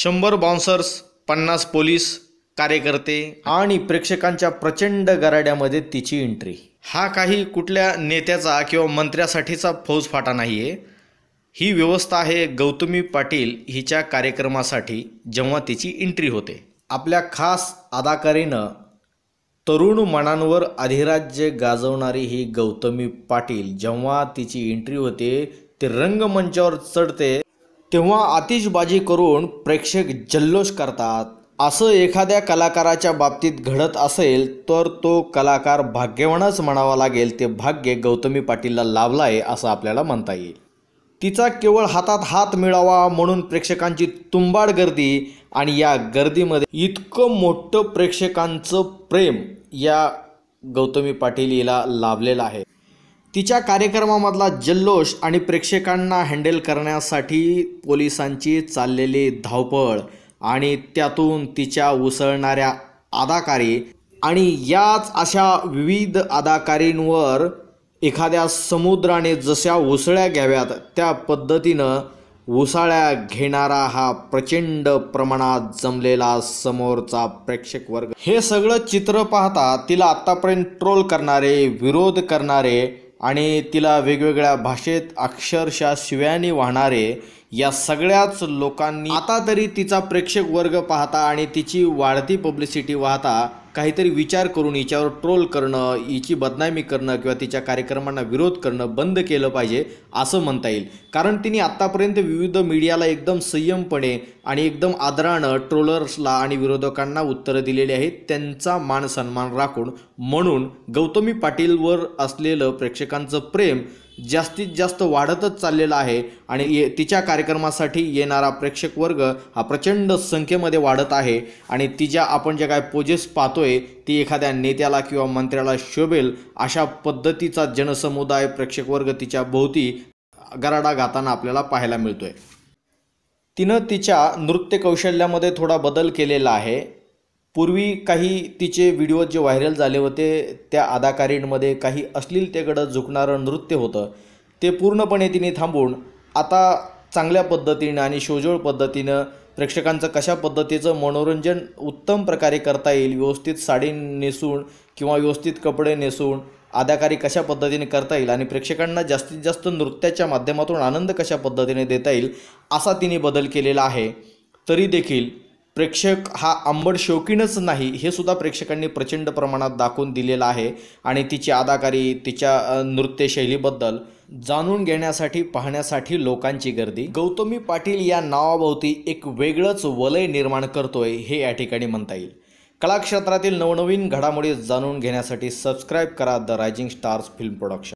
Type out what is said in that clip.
शंभर बाउन्सर्स पन्नास पोलीस कार्यकर्ते आणि प्रेक्षकांच्या प्रचंड गराड्यामध्ये तिची एंट्री हा काही कुठल्या नेत्याचा किंवा मंत्र्यासाठीचा फौजफाटा नाही आहे ही व्यवस्था आहे गौतमी पाटील हिच्या कार्यक्रमासाठी जेव्हा तिची एंट्री होते आपल्या खास अदाकारीनं तरुण मनांवर अधिराज्य गाजवणारी ही गौतमी पाटील जेव्हा तिची एंट्री होते ते रंगमंचावर चढते तेव्हा आतिषबाजी करून प्रेक्षक जल्लोष करतात असं एखाद्या कलाकाराच्या बाबतीत घडत असेल तर तो कलाकार भाग्यवानच म्हणावा लागेल ते भाग्य गौतमी पाटीलला लावला आहे असं आपल्याला म्हणता येईल तिचा केवळ हातात हात मिळावा म्हणून प्रेक्षकांची तुंबाड गर्दी आणि या गर्दीमध्ये इतकं मोठं प्रेक्षकांचं प्रेम या गौतमी पाटील हिला लाभलेलं आहे तिच्या कार्यक्रमामधला जल्लोष आणि प्रेक्षकांना हँडल करण्यासाठी पोलिसांची चाललेली धावपळ आणि त्यातून तिच्या उसळणाऱ्या अदाकारी आणि याच अशा विविध अदाकारींवर एखाद्या समुद्राने जशा उसळ्या घ्याव्यात त्या पद्धतीनं उसाळ्या घेणारा हा प्रचंड प्रमाणात जमलेला समोरचा प्रेक्षक वर्ग हे सगळं चित्र पाहता तिला आत्तापर्यंत ट्रोल करणारे विरोध करणारे आणि तिला वेगवेगळ्या भाषेत अक्षरशः शिव्याने वाहणारे या सगळ्याच लोकांनी आता तरी तिचा प्रेक्षक वर्ग पाहता आणि तिची वाढती पब्लिसिटी वाहता काहीतरी विचार करून हिच्यावर ट्रोल करणं हिची बदनामी करणं किंवा तिच्या कार्यक्रमांना विरोध करणं बंद केलं पाहिजे असं म्हणता येईल कारण तिने आत्तापर्यंत विविध मीडियाला एकदम संयमपणे आणि एकदम आदरानं ट्रोलर्सला आणि विरोधकांना उत्तरं दिलेली आहेत त्यांचा मान सन्मान राखून म्हणून गौतमी पाटीलवर असलेलं प्रेक्षकांचं प्रेम जास्तीत जास्त वाढतच चाललेलं आहे आणि ये तिच्या कार्यक्रमासाठी येणारा प्रेक्षक वर्ग हा प्रचंड संख्येमध्ये वाढत आहे आणि तिच्या आपण ज्या काय पोजेस पाहतोय ती एखाद्या नेत्याला किंवा मंत्र्याला शोभेल अशा पद्धतीचा जनसमुदाय प्रेक्षक वर्ग तिच्या भोवती गराडा गाताना आपल्याला पाहायला मिळतोय तिनं तिच्या नृत्य कौशल्यामध्ये थोडा बदल केलेला आहे पूर्वी काही तिचे व्हिडिओ जे व्हायरल झाले होते त्या अदाकारींमध्ये काही अश्लीलतेकडं झुकणारं नृत्य होतं ते पूर्णपणे तिने थांबून आता चांगल्या पद्धतीनं आणि शोजोळ पद्धतीनं प्रेक्षकांचं कशा पद्धतीचं मनोरंजन उत्तम प्रकारे करता येईल व्यवस्थित साडी नेसून किंवा व्यवस्थित कपडे नेसून अदाकारी कशा पद्धतीने करता येईल आणि प्रेक्षकांना जास्तीत जास्त नृत्याच्या माध्यमातून आनंद कशा पद्धतीने देता येईल असा तिने बदल केलेला आहे तरी देखील प्रेक्षक हा आंबड शौकीनच नाही हे सुद्धा प्रेक्षकांनी प्रचंड प्रमाणात दाखवून दिलेलं आहे आणि तिची अदाकारी तिच्या नृत्यशैलीबद्दल जाणून घेण्यासाठी पाहण्यासाठी लोकांची गर्दी गौतमी पाटील या नावाभोवती एक वेगळंच वलय निर्माण करतोय हे या ठिकाणी म्हणता येईल कलाक्षेत्रातील नवनवीन घडामोडी जाणून घेण्यासाठी सबस्क्राईब करा the rising stars film production